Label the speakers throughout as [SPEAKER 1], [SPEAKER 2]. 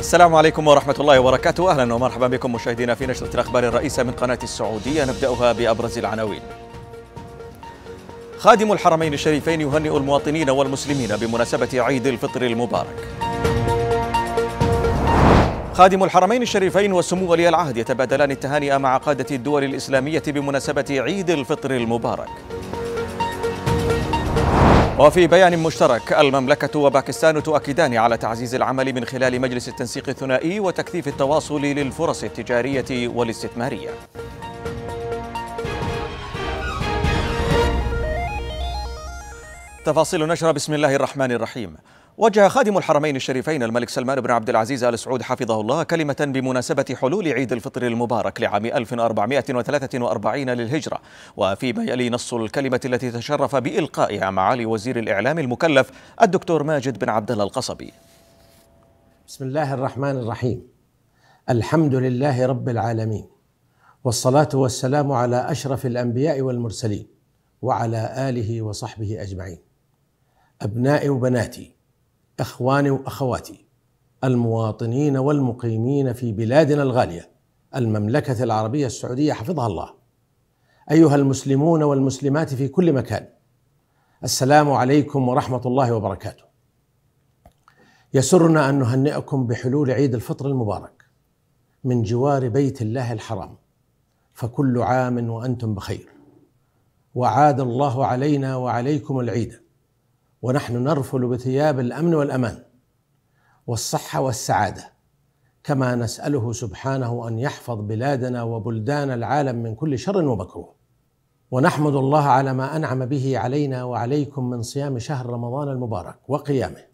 [SPEAKER 1] السلام عليكم ورحمة الله وبركاته أهلا ومرحبا بكم مشاهدينا في نشرة الأخبار الرئيسة من قناة السعودية نبدأها بأبرز العناوين خادم الحرمين الشريفين يهنئ المواطنين والمسلمين بمناسبة عيد الفطر المبارك خادم الحرمين الشريفين وسمو ولي العهد يتبادلان التهانئة مع قادة الدول الإسلامية بمناسبة عيد الفطر المبارك وفي بيان مشترك المملكة وباكستان تؤكدان على تعزيز العمل من خلال مجلس التنسيق الثنائي وتكثيف التواصل للفرص التجارية والاستثمارية تفاصيل نشر بسم الله الرحمن الرحيم وجه خادم الحرمين الشريفين الملك سلمان بن عبد العزيز ال سعود حفظه الله كلمة بمناسبة حلول عيد الفطر المبارك لعام 1443 للهجرة وفيما يلي نص الكلمة التي تشرف بإلقائها معالي وزير الإعلام المكلف الدكتور ماجد بن عبد الله القصبي
[SPEAKER 2] بسم الله الرحمن الرحيم الحمد لله رب العالمين والصلاة والسلام على أشرف الأنبياء والمرسلين وعلى آله وصحبه أجمعين أبنائي وبناتي اخواني واخواتي المواطنين والمقيمين في بلادنا الغاليه المملكه العربيه السعوديه حفظها الله ايها المسلمون والمسلمات في كل مكان السلام عليكم ورحمه الله وبركاته يسرنا ان نهنئكم بحلول عيد الفطر المبارك من جوار بيت الله الحرام فكل عام وانتم بخير وعاد الله علينا وعليكم العيد ونحن نرفل بثياب الامن والامان والصحه والسعاده كما نساله سبحانه ان يحفظ بلادنا وبلدان العالم من كل شر ومكروه ونحمد الله على ما انعم به علينا وعليكم من صيام شهر رمضان المبارك وقيامه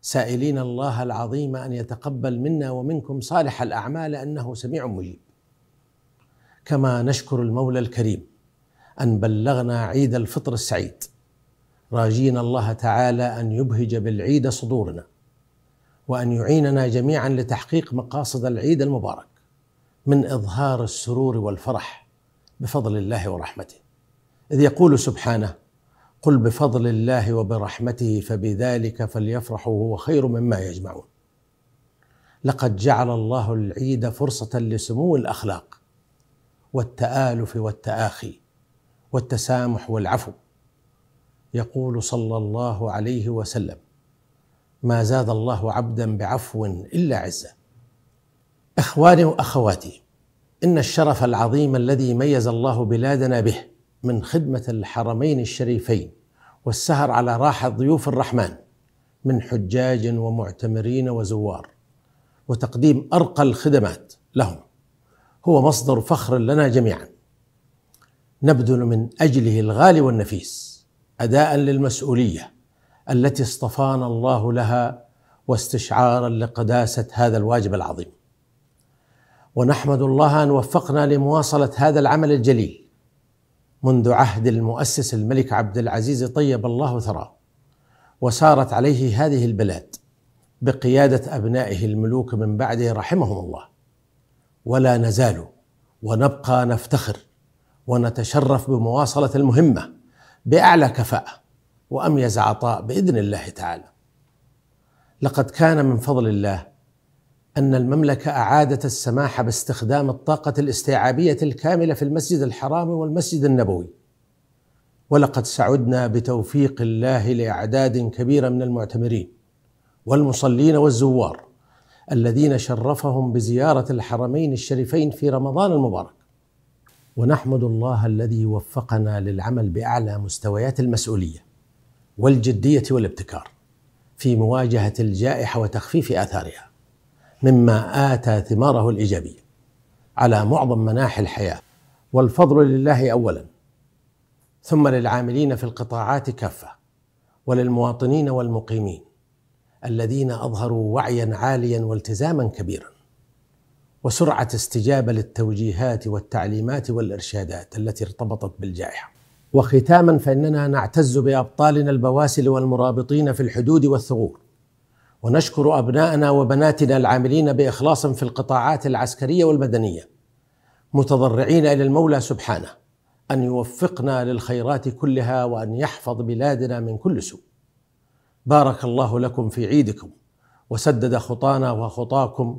[SPEAKER 2] سائلين الله العظيم ان يتقبل منا ومنكم صالح الاعمال انه سميع مجيب كما نشكر المولى الكريم ان بلغنا عيد الفطر السعيد راجين الله تعالى ان يبهج بالعيد صدورنا وان يعيننا جميعا لتحقيق مقاصد العيد المبارك من اظهار السرور والفرح بفضل الله ورحمته اذ يقول سبحانه قل بفضل الله وبرحمته فبذلك فليفرحوا هو خير مما يجمعون لقد جعل الله العيد فرصه لسمو الاخلاق والتالف والتاخي والتسامح والعفو يقول صلى الله عليه وسلم ما زاد الله عبدا بعفو الا عزه اخواني واخواتي ان الشرف العظيم الذي ميز الله بلادنا به من خدمه الحرمين الشريفين والسهر على راحه ضيوف الرحمن من حجاج ومعتمرين وزوار وتقديم ارقى الخدمات لهم هو مصدر فخر لنا جميعا نبذل من اجله الغالي والنفيس اداء للمسؤوليه التي اصطفانا الله لها واستشعارا لقداسه هذا الواجب العظيم ونحمد الله ان وفقنا لمواصله هذا العمل الجليل منذ عهد المؤسس الملك عبد العزيز طيب الله ثراه وسارت عليه هذه البلاد بقياده ابنائه الملوك من بعده رحمهم الله ولا نزال ونبقى نفتخر ونتشرف بمواصله المهمه باعلى كفاءه واميز عطاء باذن الله تعالى لقد كان من فضل الله ان المملكه اعادت السماح باستخدام الطاقه الاستيعابيه الكامله في المسجد الحرام والمسجد النبوي ولقد سعدنا بتوفيق الله لاعداد كبيره من المعتمرين والمصلين والزوار الذين شرفهم بزياره الحرمين الشريفين في رمضان المبارك ونحمد الله الذي وفقنا للعمل باعلى مستويات المسؤوليه والجديه والابتكار في مواجهه الجائحه وتخفيف اثارها مما اتى ثماره الايجابيه على معظم مناحي الحياه والفضل لله اولا ثم للعاملين في القطاعات كافه وللمواطنين والمقيمين الذين اظهروا وعيا عاليا والتزاما كبيرا وسرعه استجابه للتوجيهات والتعليمات والارشادات التي ارتبطت بالجائحه. وختاما فاننا نعتز بابطالنا البواسل والمرابطين في الحدود والثغور. ونشكر ابناءنا وبناتنا العاملين باخلاص في القطاعات العسكريه والمدنيه. متضرعين الى المولى سبحانه ان يوفقنا للخيرات كلها وان يحفظ بلادنا من كل سوء. بارك الله لكم في عيدكم وسدد خطانا وخطاكم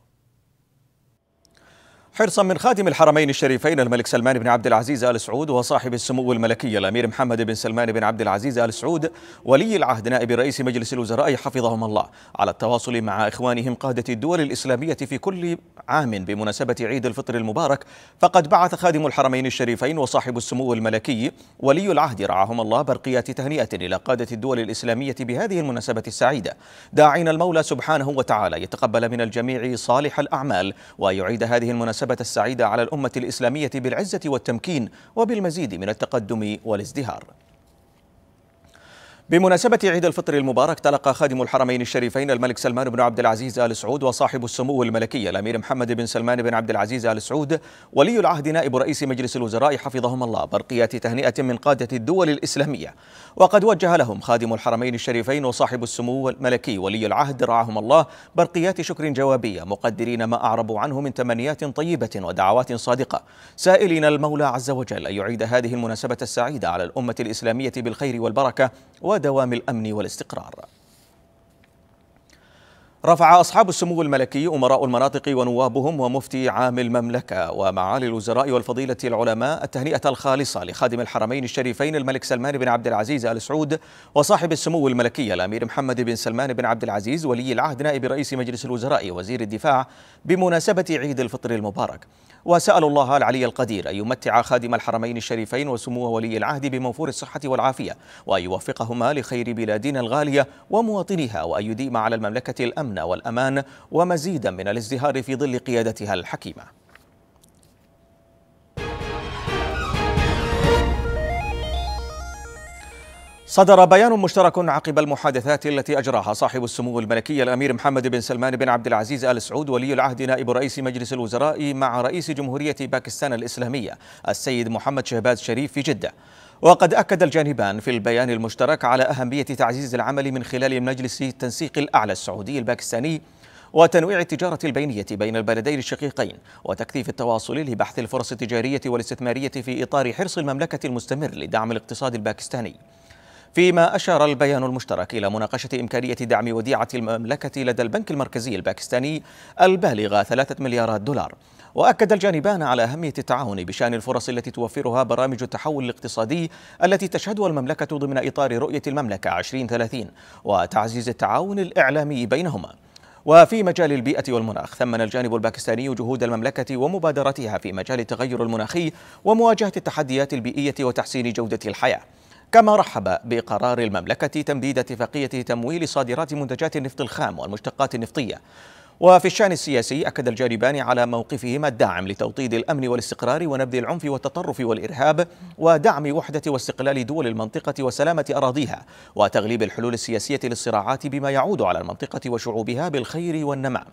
[SPEAKER 1] حرصا من خادم الحرمين الشريفين الملك سلمان بن عبد العزيز ال سعود وصاحب السمو الملكي الامير محمد بن سلمان بن عبد العزيز ال سعود ولي العهد نائب رئيس مجلس الوزراء حفظهم الله على التواصل مع اخوانهم قاده الدول الاسلاميه في كل عام بمناسبه عيد الفطر المبارك فقد بعث خادم الحرمين الشريفين وصاحب السمو الملكي ولي العهد رعاهم الله برقيات تهنئه الى قاده الدول الاسلاميه بهذه المناسبه السعيده داعين المولى سبحانه وتعالى يتقبل من الجميع صالح الاعمال ويعيد هذه المناسبه النكبة السعيدة على الأمة الإسلامية بالعزة والتمكين وبالمزيد من التقدم والازدهار بمناسبة عيد الفطر المبارك تلقى خادم الحرمين الشريفين الملك سلمان بن عبد العزيز آل سعود وصاحب السمو الملكي الأمير محمد بن سلمان بن عبد العزيز آل سعود ولي العهد نائب رئيس مجلس الوزراء حفظهم الله برقية تهنئة من قادة الدول الإسلامية وقد وجه لهم خادم الحرمين الشريفين وصاحب السمو الملكي ولي العهد رعاهم الله برقيات شكر جوابية مقدرين ما أعربوا عنه من تمنيات طيبة ودعوات صادقة سائلين المولى عز وجل أن يعيد هذه المناسبة السعيدة على الأمة الإسلامية بالخير والبركة ودوام الامن والاستقرار رفع أصحاب السمو الملكي أمراء المناطق ونوابهم ومفتي عام المملكة ومعالي الوزراء والفضيلة العلماء التهنئة الخالصة لخادم الحرمين الشريفين الملك سلمان بن عبد العزيز آل سعود وصاحب السمو الملكي الأمير محمد بن سلمان بن عبد العزيز ولي العهد نائب رئيس مجلس الوزراء وزير الدفاع بمناسبة عيد الفطر المبارك وسأل الله العلي القدير أن يمتع خادم الحرمين الشريفين وسمو ولي العهد بموفور الصحة والعافية وأن يوفقهما لخير بلادنا الغالية ومواطنيها وأن يديم على المملكة الأمن الأمن والأمان ومزيدا من الازدهار في ظل قيادتها الحكيمة صدر بيان مشترك عقب المحادثات التي أجراها صاحب السمو الملكي الأمير محمد بن سلمان بن عبد العزيز آل سعود ولي العهد نائب رئيس مجلس الوزراء مع رئيس جمهورية باكستان الإسلامية السيد محمد شهباز شريف في جدة وقد أكد الجانبان في البيان المشترك على أهمية تعزيز العمل من خلال مجلس التنسيق الأعلى السعودي الباكستاني وتنويع التجارة البينية بين البلدين الشقيقين وتكثيف التواصل لبحث الفرص التجارية والاستثمارية في إطار حرص المملكة المستمر لدعم الاقتصاد الباكستاني فيما أشار البيان المشترك إلى مناقشة إمكانية دعم وديعة المملكة لدى البنك المركزي الباكستاني البالغة ثلاثة مليارات دولار وأكد الجانبان على أهمية التعاون بشأن الفرص التي توفرها برامج التحول الاقتصادي التي تشهدها المملكة ضمن إطار رؤية المملكة 2030 وتعزيز التعاون الإعلامي بينهما وفي مجال البيئة والمناخ ثمن الجانب الباكستاني جهود المملكة ومبادرتها في مجال التغير المناخي ومواجهة التحديات البيئية وتحسين جودة الحياة كما رحب بقرار المملكة تمديد اتفاقية تمويل صادرات منتجات النفط الخام والمشتقات النفطية وفي الشان السياسي أكد الجانبان على موقفهما الداعم لتوطيد الأمن والاستقرار ونبذ العنف والتطرف والإرهاب ودعم وحدة واستقلال دول المنطقة وسلامة أراضيها وتغليب الحلول السياسية للصراعات بما يعود على المنطقة وشعوبها بالخير والنماء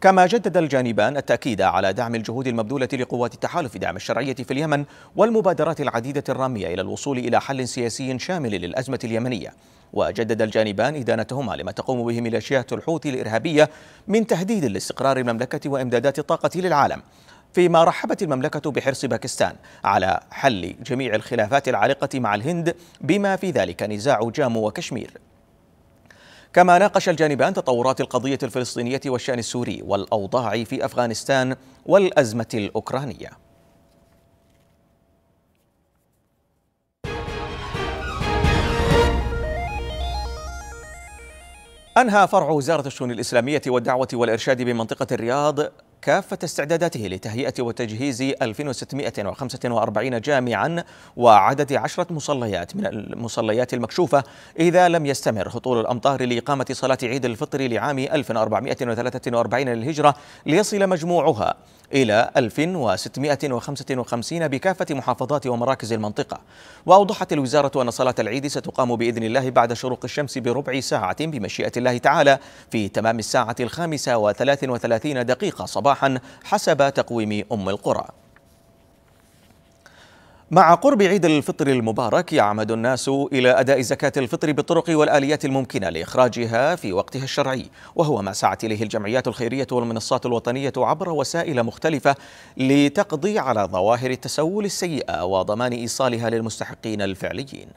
[SPEAKER 1] كما جدد الجانبان التأكيد على دعم الجهود المبذولة لقوات التحالف دعم الشرعية في اليمن والمبادرات العديدة الرامية إلى الوصول إلى حل سياسي شامل للأزمة اليمنية وجدد الجانبان إدانتهما لما تقوم به ميليشيات الحوثي الإرهابية من تهديد لاستقرار المملكة وإمدادات الطاقة للعالم فيما رحبت المملكة بحرص باكستان على حل جميع الخلافات العالقة مع الهند بما في ذلك نزاع جامو وكشمير كما ناقش الجانبان تطورات القضية الفلسطينية والشأن السوري والأوضاع في أفغانستان والأزمة الأوكرانية أنهى فرع وزارة الشؤون الإسلامية والدعوة والإرشاد بمنطقة الرياض كافة استعداداته لتهيئة وتجهيز 1645 جامعا وعدد عشرة مصليات من المصليات المكشوفة إذا لم يستمر هطول الأمطار لإقامة صلاة عيد الفطر لعام 1443 للهجرة ليصل مجموعها إلى 1655 بكافة محافظات ومراكز المنطقة وأوضحت الوزارة أن صلاة العيد ستقام بإذن الله بعد شروق الشمس بربع ساعة بمشيئة الله تعالى في تمام الساعة الخامسة وثلاث وثلاثين دقيقة صباحا صباحا حسب تقويم أم القرى مع قرب عيد الفطر المبارك يعمد الناس إلى أداء زكاة الفطر بالطرق والآليات الممكنة لإخراجها في وقتها الشرعي وهو ما سعت إليه الجمعيات الخيرية والمنصات الوطنية عبر وسائل مختلفة لتقضي على ظواهر التسول السيئة وضمان إيصالها للمستحقين الفعليين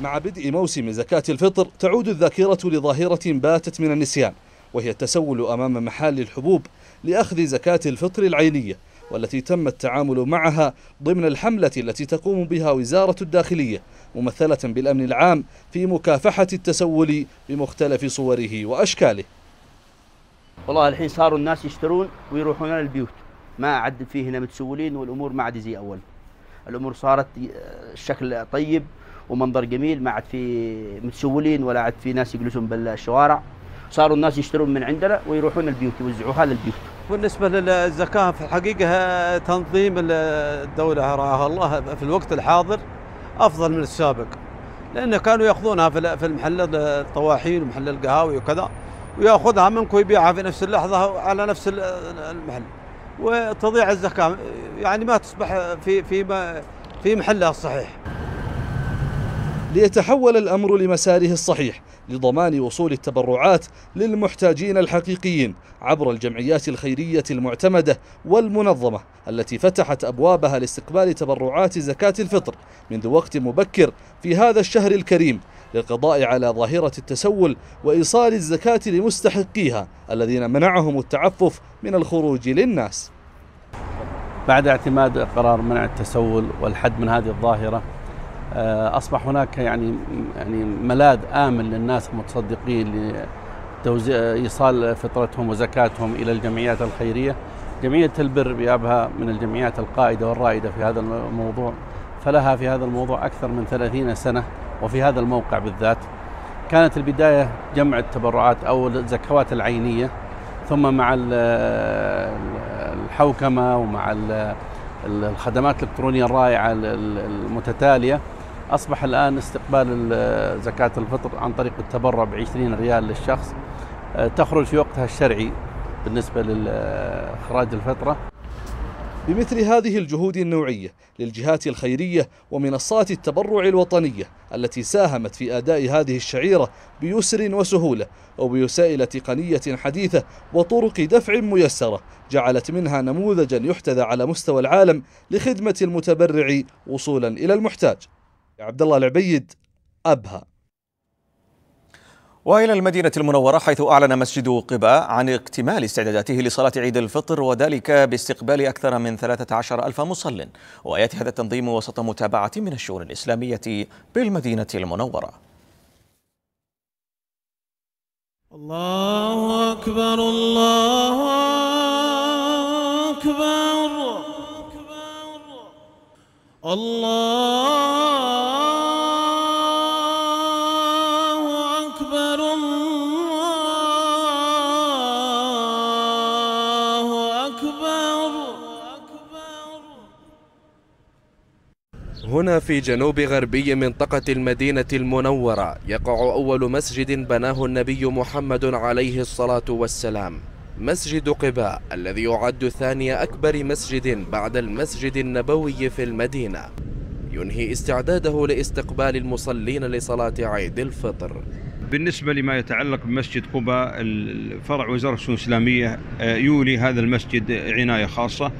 [SPEAKER 3] مع بدء موسم زكاة الفطر تعود الذاكرة لظاهرة باتت من النسيان وهي التسول أمام محال الحبوب لأخذ زكاة الفطر العينية والتي تم التعامل معها ضمن الحملة التي تقوم بها وزارة الداخلية ممثلة بالأمن العام في مكافحة التسول بمختلف صوره وأشكاله والله الحين صاروا الناس يشترون ويروحون للبيوت ما عد فيه هنا متسولين والأمور ما عاد زي أول الأمور صارت شكل طيب ومنظر جميل ما عاد في متسولين ولا عاد في ناس يجلسون بالشوارع صاروا الناس يشترون من عندنا ويروحون البيوت يوزعوها للبيوت بالنسبة للزكاة
[SPEAKER 2] في الحقيقة تنظيم الدولة رعاها الله في الوقت الحاضر أفضل من السابق لأن كانوا يأخذونها في المحل الطواحين ومحل القهاوي وكذا ويأخذها منك ويبيعها في نفس اللحظة على نفس المحل
[SPEAKER 3] وتضيع الزكاة يعني ما تصبح في في في محلها الصحيح ليتحول الأمر لمساره الصحيح لضمان وصول التبرعات للمحتاجين الحقيقيين عبر الجمعيات الخيرية المعتمدة والمنظمة التي فتحت أبوابها لاستقبال تبرعات زكاة الفطر منذ وقت مبكر في هذا الشهر الكريم للقضاء على ظاهرة التسول وإيصال الزكاة لمستحقيها الذين منعهم التعفف من الخروج للناس بعد اعتماد قرار منع التسول والحد من هذه الظاهرة آه، اصبح هناك يعني يعني ملاذ امن للناس المتصدقين لتوزيع ايصال فطرتهم وزكاتهم الى الجمعيات الخيريه جمعيه البر بابها من الجمعيات القائده والرائده في هذا الموضوع فلها في هذا الموضوع اكثر من 30 سنه وفي هذا الموقع بالذات كانت البدايه جمع التبرعات او الزكوات العينيه ثم مع الحوكمه ومع الخدمات الالكترونيه الرائعه المتتاليه أصبح الآن استقبال زكاة الفطر عن طريق التبرع ب 20 ريال للشخص أه، تخرج في وقتها الشرعي بالنسبة لإخراج الفطرة بمثل هذه الجهود النوعية للجهات الخيرية ومنصات التبرع الوطنية التي ساهمت في أداء هذه الشعيرة بيسر وسهولة وبوسائل تقنية حديثة وطرق دفع ميسرة جعلت منها نموذجا يحتذى على مستوى العالم لخدمة المتبرع وصولا إلى المحتاج عبد الله العبيد أبها والى المدينه
[SPEAKER 1] المنوره حيث اعلن مسجد قباء عن اكتمال استعداداته لصلاه عيد الفطر وذلك باستقبال اكثر من 13 الف مصل وياتي هذا التنظيم وسط متابعه من الشؤون الاسلاميه بالمدينه المنوره. الله
[SPEAKER 2] اكبر الله
[SPEAKER 3] اكبر الله
[SPEAKER 4] هنا في جنوب غربي منطقة المدينة المنورة يقع أول مسجد بناه النبي محمد عليه الصلاة والسلام مسجد قباء الذي يعد ثاني أكبر مسجد بعد المسجد النبوي في المدينة ينهي استعداده لاستقبال المصلين لصلاة عيد الفطر بالنسبة لما يتعلق
[SPEAKER 5] بمسجد قباء فرع وزارة الشؤون الإسلامية آه، يولي هذا المسجد عناية خاصة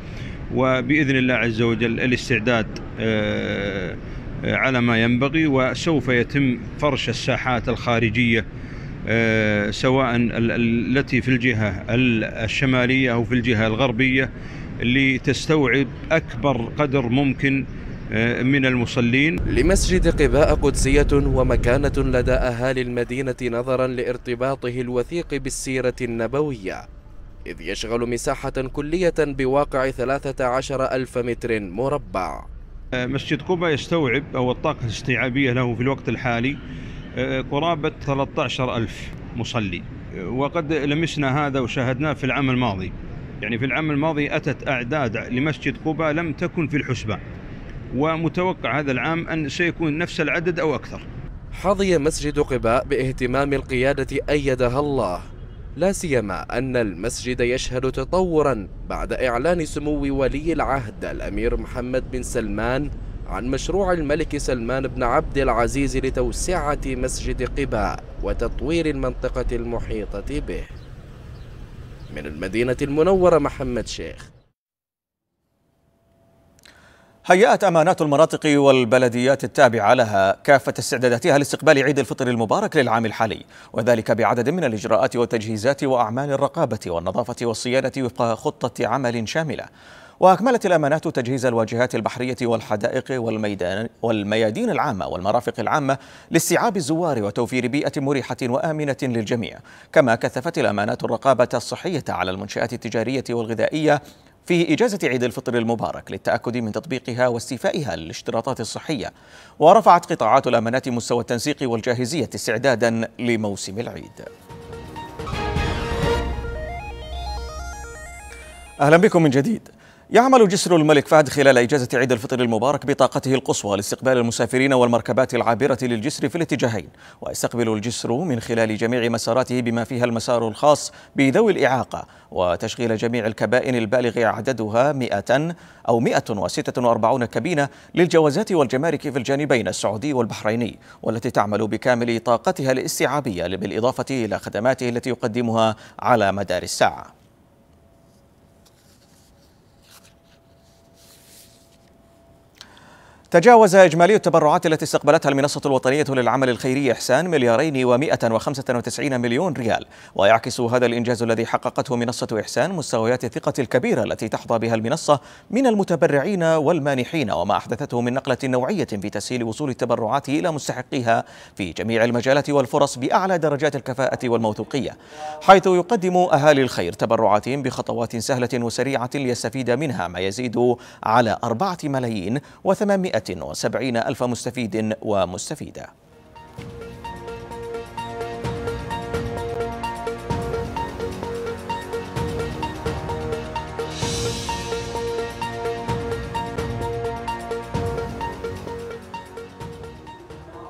[SPEAKER 5] وبإذن الله عز وجل الاستعداد آه، آه، على ما ينبغي وسوف يتم فرش الساحات الخارجية آه، سواء التي في الجهة الشمالية أو في الجهة الغربية
[SPEAKER 4] لتستوعب أكبر قدر ممكن من المصلين لمسجد قباء قدسية ومكانة لدى أهالي المدينة نظرا لارتباطه الوثيق بالسيرة النبوية إذ يشغل مساحة كلية بواقع 13 ألف متر مربع مسجد قباء يستوعب أو
[SPEAKER 5] الطاقة الاستيعابية له في الوقت الحالي آه، قرابة 13 ألف مصلي آه، وقد لمسنا هذا وشاهدناه في العام الماضي يعني في العام الماضي أتت أعداد لمسجد قباء لم تكن في الحسبة ومتوقع هذا العام أن
[SPEAKER 4] سيكون نفس العدد أو أكثر حظي مسجد قباء باهتمام القيادة أيدها الله لا سيما أن المسجد يشهد تطورا بعد إعلان سمو ولي العهد الأمير محمد بن سلمان عن مشروع الملك سلمان بن عبد العزيز لتوسعة مسجد قباء وتطوير المنطقة المحيطة به من المدينة المنورة محمد شيخ هيأت أمانات المناطق والبلديات
[SPEAKER 1] التابعة لها كافة استعداداتها لاستقبال عيد الفطر المبارك للعام الحالي وذلك بعدد من الإجراءات والتجهيزات وأعمال الرقابة والنظافة والصيانة وفق خطة عمل شاملة وأكملت الأمانات تجهيز الواجهات البحرية والحدائق والميدان والميادين العامة والمرافق العامة لاستيعاب الزوار وتوفير بيئة مريحة وآمنة للجميع كما كثفت الأمانات الرقابة الصحية على المنشآت التجارية والغذائية في إجازة عيد الفطر المبارك للتأكد من تطبيقها واستيفائها للاشتراطات الصحية ورفعت قطاعات الأمانات مستوى التنسيق والجاهزية استعدادا لموسم العيد أهلا بكم من جديد يعمل جسر الملك فهد خلال إجازة عيد الفطر المبارك بطاقته القصوى لاستقبال المسافرين والمركبات العابرة للجسر في الاتجاهين ويستقبل الجسر من خلال جميع مساراته بما فيها المسار الخاص بذوي الإعاقة وتشغيل جميع الكبائن البالغ عددها 100 أو 146 كبينة للجوازات والجمارك في الجانبين السعودي والبحريني والتي تعمل بكامل طاقتها الاستيعابية بالإضافة إلى خدماته التي يقدمها على مدار الساعة تجاوز إجمالي التبرعات التي استقبلتها المنصة الوطنية للعمل الخيري إحسان مليارين و195 مليون ريال ويعكس هذا الإنجاز الذي حققته منصة إحسان مستويات الثقة الكبيرة التي تحظى بها المنصة من المتبرعين والمانحين وما أحدثته من نقلة نوعية في تسهيل وصول التبرعات إلى مستحقيها في جميع المجالات والفرص بأعلى درجات الكفاءة والموثوقية حيث يقدم أهالي الخير تبرعاتهم بخطوات سهلة وسريعة ليستفيد منها ما يزيد على أربعة ملايين و وسبعين ألف مستفيد ومستفيدة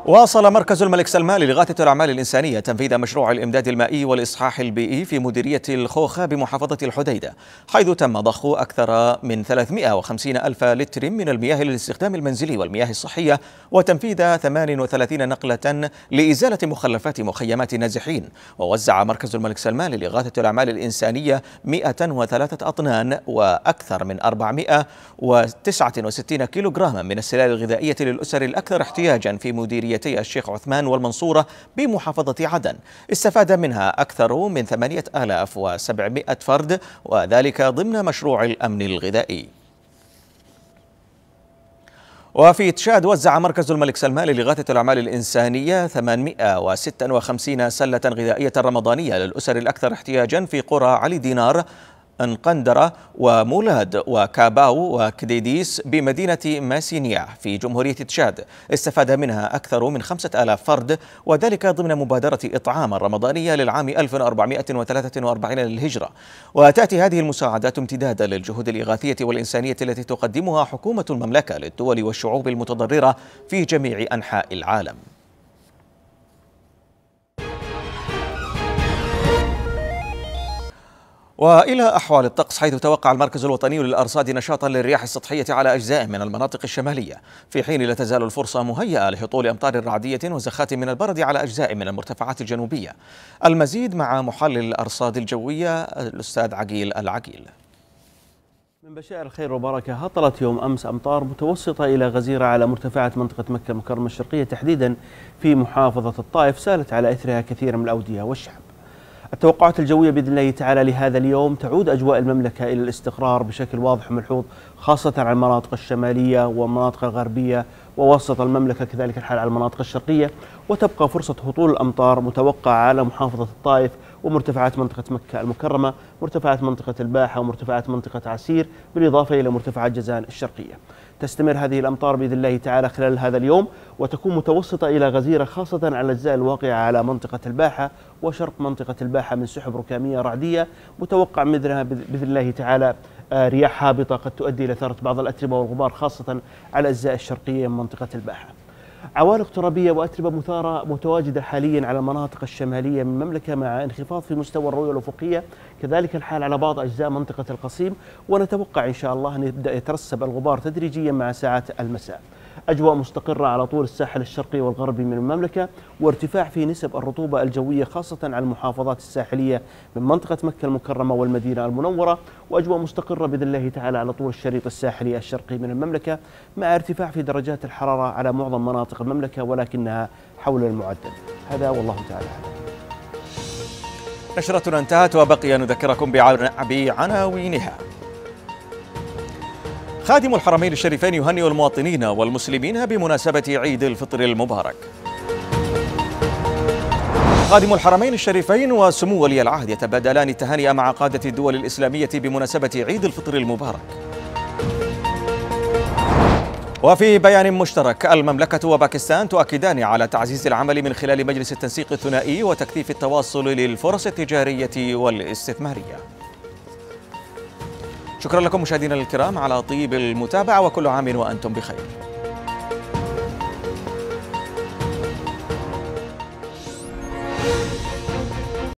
[SPEAKER 1] واصل مركز الملك سلمان لإغاثة الأعمال الإنسانية تنفيذ مشروع الإمداد المائي والإصحاح البيئي في مديرية الخوخة بمحافظة الحديدة حيث تم ضخ أكثر من 350 ألف لتر من المياه للاستخدام المنزلي والمياه الصحية وتنفيذ 38 نقلة لإزالة مخلفات مخيمات النازحين ووزع مركز الملك سلمان لإغاثة الأعمال الإنسانية 103 أطنان وأكثر من 469 كيلوغراما من السلال الغذائية للأسر الأكثر احتياجا في مديرية جمعيتي الشيخ عثمان والمنصورة بمحافظة عدن استفاد منها أكثر من 8700 فرد وذلك ضمن مشروع الأمن الغذائي وفي تشاد وزع مركز الملك سلمان لإغاثة الأعمال الإنسانية 856 سلة غذائية رمضانية للأسر الأكثر احتياجا في قرى علي دينار انقندرة ومولاد وكاباو وكديديس بمدينة ماسينيا في جمهورية تشاد استفاد منها أكثر من خمسة آلاف فرد وذلك ضمن مبادرة إطعام الرمضانية للعام 1443 للهجرة وتأتي هذه المساعدات امتدادا للجهود الإغاثية والإنسانية التي تقدمها حكومة المملكة للدول والشعوب المتضررة في جميع أنحاء العالم وإلى أحوال الطقس حيث توقع المركز الوطني للأرصاد نشاطا للرياح السطحية على أجزاء من المناطق الشمالية في حين لا تزال الفرصة مهيئة لهطول أمطار رعدية وزخات من البرد على أجزاء من المرتفعات الجنوبية المزيد مع محلل الأرصاد الجوية الأستاذ عقيل العقيل
[SPEAKER 5] من بشائر الخير وبركة هطلت يوم أمس أمطار متوسطة إلى غزيرة على مرتفعات منطقة مكة المكرمة الشرقية تحديدا في محافظة الطائف سالت على إثرها كثير من الأودية والشعب التوقعات الجوية بإذن الله تعالى لهذا اليوم تعود أجواء المملكة إلى الاستقرار بشكل واضح وملحوظ خاصة على المناطق الشمالية والمناطق الغربية ووسط المملكة كذلك الحال على المناطق الشرقية وتبقى فرصة هطول الأمطار متوقعة على محافظة الطائف ومرتفعات منطقة مكة المكرمة مرتفعات منطقة الباحة ومرتفعات منطقة عسير بالإضافة إلى مرتفعات جزان الشرقية تستمر هذه الأمطار بإذن الله تعالى خلال هذا اليوم وتكون متوسطة إلى غزيرة خاصة على الأجزاء الواقعة على منطقة الباحة وشرق منطقة الباحة من سحب ركامية رعدية متوقع مثلها بإذن الله تعالى آه، رياح هابطة قد تؤدي إلى ثارة بعض الأتربة والغبار خاصة على الأجزاء الشرقية من منطقة الباحة عوالق ترابية وأتربة مثارة متواجدة حاليا على المناطق الشمالية من المملكة مع انخفاض في مستوى الرؤية الأفقية كذلك الحال على بعض أجزاء منطقة القصيم ونتوقع إن شاء الله أن يبدأ يترسب الغبار تدريجيا مع ساعات المساء أجواء مستقرة على طول الساحل الشرقي والغربي من المملكة وارتفاع في نسب الرطوبة الجوية خاصة على المحافظات الساحلية من منطقة مكة المكرمة والمدينة المنورة وأجواء مستقرة بإذن الله تعالى على طول الشريط الساحلي الشرقي من المملكة مع ارتفاع في درجات الحرارة على معظم مناطق المملكة ولكنها حول المعدل هذا والله تعالى نشرتنا انتهت وبقي نذكركم بعناوينها
[SPEAKER 1] خادم الحرمين الشريفين يهنئ المواطنين والمسلمين بمناسبة عيد الفطر المبارك خادم الحرمين الشريفين وسمو ولي العهد يتبادلان التهاني مع قادة الدول الإسلامية بمناسبة عيد الفطر المبارك وفي بيان مشترك المملكة وباكستان تؤكدان على تعزيز العمل من خلال مجلس التنسيق الثنائي وتكثيف التواصل للفرص التجارية والاستثمارية شكرا لكم مشاهدينا الكرام على طيب المتابعة وكل عام وأنتم بخير